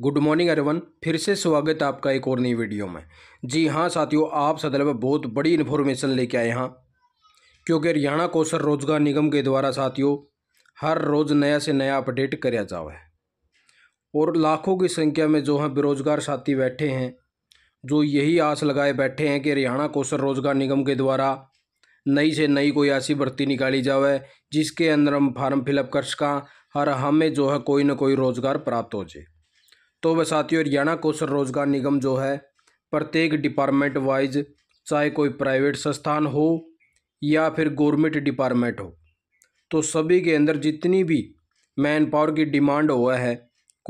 Good morning urban फिर से स्वागत है आपका एक और नई वीडियो में जी हाँ साथियों आप सदैव बहुत बड़ी इन्फॉर्मेशन लेके आए यहाँ क्योंकि हरियाणा कौशल रोजगार निगम के द्वारा साथियों हर रोज़ नया से नया अपडेट कराया जाओ है और लाखों की संख्या में जो हैं बेरोजगार साथी बैठे हैं जो यही आस लगाए बैठे हैं कि हरियाणा कौशल रोजगार निगम के द्वारा नई से नई कोई ऐसी भर्ती निकाली जाए जिसके अंदर हम फार्म फिलअप कर सका हर हमें जो है कोई ना कोई रोज़गार प्राप्त हो जाए तो वह साथियों हरियाणा कौशल रोजगार निगम जो है प्रत्येक डिपार्टमेंट वाइज चाहे कोई प्राइवेट संस्थान हो या फिर गवर्नमेंट डिपार्टमेंट हो तो सभी के अंदर जितनी भी मैन पावर की डिमांड हुआ है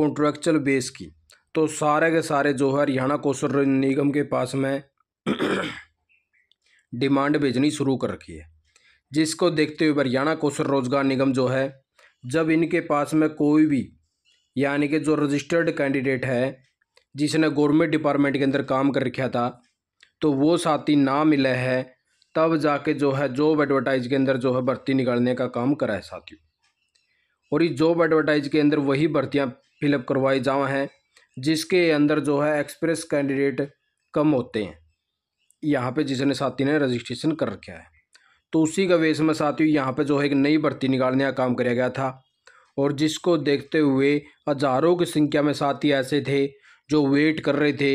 कॉन्ट्रेक्चुअल बेस की तो सारे के सारे जो है हरियाणा कौशल निगम के पास में डिमांड भेजनी शुरू कर रखी है जिसको देखते हुए हरियाणा कौशल रोजगार निगम जो है जब इनके पास में कोई भी यानी कि जो रजिस्टर्ड कैंडिडेट है जिसने गवर्नमेंट डिपार्टमेंट के अंदर काम कर रखा था तो वो साथी ना मिले है तब जाके जो है जॉब एडवर्टाइज के अंदर जो है भर्ती निकालने का काम करा है साथियों और इस जॉब एडवर्टाइज के अंदर वही भर्तियाँ फिलअप करवाई जावा हैं जिसके अंदर जो है एक्सप्रेस कैंडिडेट कम होते हैं यहाँ पे जिसने साथी ने रजिस्ट्रेशन कर रखा है तो उसी का वेश में साथियों यहाँ पे जो है एक नई भर्ती निकालने का काम कराया गया था और जिसको देखते हुए हजारों की संख्या में साथी ऐसे थे जो वेट कर रहे थे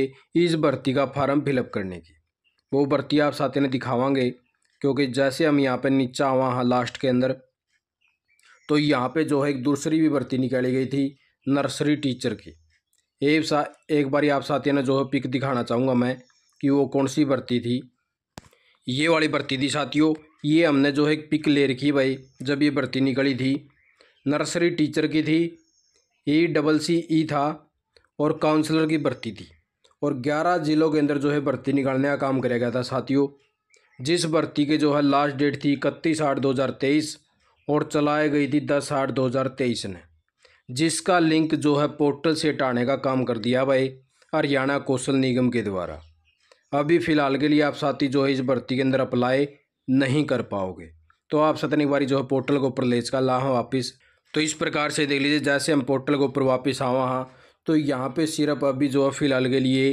इस भर्ती का फार्म फिलअप करने की वो भर्ती आप साथी ने दिखावागे क्योंकि जैसे हम यहाँ पे नीचा हाँ लास्ट के अंदर तो यहाँ पे जो है एक दूसरी भी भर्ती निकाली गई थी नर्सरी टीचर की एक सा एक बारी आप साथियों ने जो है पिक दिखाना चाहूँगा मैं कि वो कौन सी भर्ती थी ये वाली भर्ती थी साथियों ये हमने जो है पिक ले रखी भाई जब ये भर्ती निकली थी नर्सरी टीचर की थी ई डबल सी ई था और काउंसलर की भर्ती थी और ग्यारह ज़िलों के अंदर जो है भर्ती निकालने का काम कराया गया था साथियों जिस भर्ती के जो है लास्ट डेट थी इकतीस आठ दो हज़ार तेईस और चलाई गई थी दस आठ दो हज़ार तेईस ने जिसका लिंक जो है पोर्टल से हटाने का काम कर दिया भाई हरियाणा कौशल निगम के द्वारा अभी फ़िलहाल के लिए आप साथी जो है इस भर्ती के अंदर अप्लाई नहीं कर पाओगे तो आप सतनी बारी जो है पोर्टल के ऊपर ले इसका ला वापस तो इस प्रकार से देख लीजिए जैसे हम पोर्टल के ऊपर वापस आवा हाँ तो यहाँ पे सिर्फ अभी जो है फिलहाल के लिए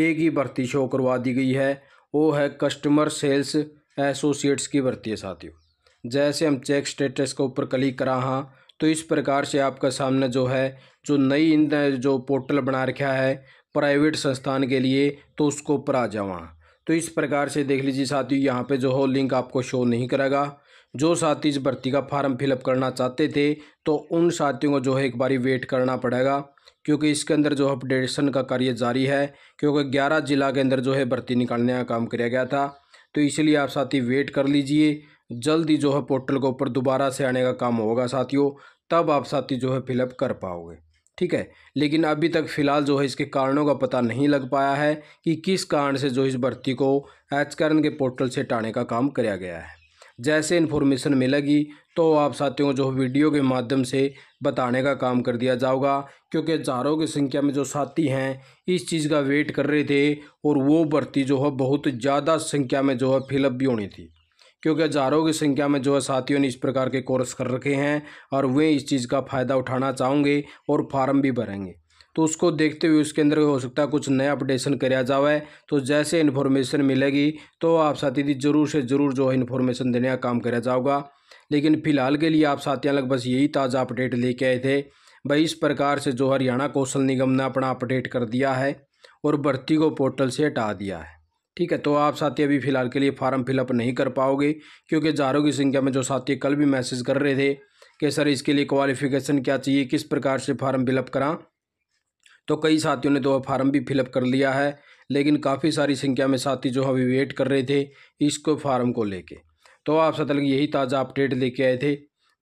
एक ही भर्ती शो करवा दी गई है वो है कस्टमर सेल्स एसोसिएट्स की भर्ती है साथियों जैसे हम चेक स्टेटस के ऊपर क्लिक करा हाँ तो इस प्रकार से आपका सामने जो है जो नई इन जो पोर्टल बना रखा है प्राइवेट संस्थान के लिए तो उसको ऊपर आ जाओ हाँ। तो इस प्रकार से देख लीजिए साथियों यहाँ पे जो हो लिंक आपको शो नहीं करेगा जो साथी इस भर्ती का फार्म फिलअप करना चाहते थे तो उन साथियों को जो है एक बारी वेट करना पड़ेगा क्योंकि इसके अंदर जो अपडेशन का कार्य जारी है क्योंकि ग्यारह जिला के अंदर जो है भर्ती निकालने का काम किया गया था तो इसलिए आप साथी वेट कर लीजिए जल्द ही जो है पोर्टल के ऊपर दोबारा से आने का काम होगा साथियों तब आप साथी जो है फिलअप कर पाओगे ठीक है लेकिन अभी तक फिलहाल जो है इसके कारणों का पता नहीं लग पाया है कि किस कारण से जो इस भर्ती को एच के पोर्टल से हटाने का काम कराया गया है जैसे इन्फॉर्मेशन मिलेगी तो आप साथियों जो वीडियो के माध्यम से बताने का काम कर दिया जाओगा क्योंकि हज़ारों की संख्या में जो साथी हैं इस चीज़ का वेट कर रहे थे और वो भर्ती जो है बहुत ज़्यादा संख्या में जो है फिलअप भी होनी थी क्योंकि हज़ारों की संख्या में जो है साथियों ने इस प्रकार के कोर्स कर रखे हैं और वे इस चीज़ का फ़ायदा उठाना चाहोंगे और फार्म भी भरेंगे तो उसको देखते हुए उसके अंदर हो सकता है कुछ नया अपडेशन कराया जावे तो जैसे इन्फॉर्मेशन मिलेगी तो आप साथी दी ज़रूर से ज़रूर जो है इन्फॉर्मेशन देने का काम कराया जाओगा लेकिन फ़िलहाल के लिए आप साथियाँ लग बस यही ताज़ा अपडेट लेके आए थे भाई इस प्रकार से जो हरियाणा कौशल निगम ने अपना अपडेट कर दिया है और भर्ती को पोर्टल से हटा दिया है ठीक है तो आप साथी अभी फ़िलहाल के लिए फार्म फिलअप नहीं कर पाओगे क्योंकि जारों की संख्या में जो साथी कल भी मैसेज कर रहे थे कि सर इसके लिए क्वालिफ़िकेशन क्या चाहिए किस प्रकार से फार्म फिलअप कराँ तो कई साथियों ने तो वह फार्म भी फिलअप कर लिया है लेकिन काफ़ी सारी संख्या में साथी जो अभी वेट कर रहे थे इसको फार्म को लेके तो आप साथ यही ताज़ा अपडेट लेके आए थे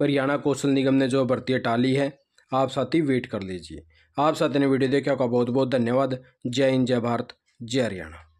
हरियाणा कौशल निगम ने जो भर्ती टाली है आप साथी वेट कर लीजिए आप साथी ने वीडियो देखा का बहुत बहुत धन्यवाद जय हिंद जय भारत जय हरियाणा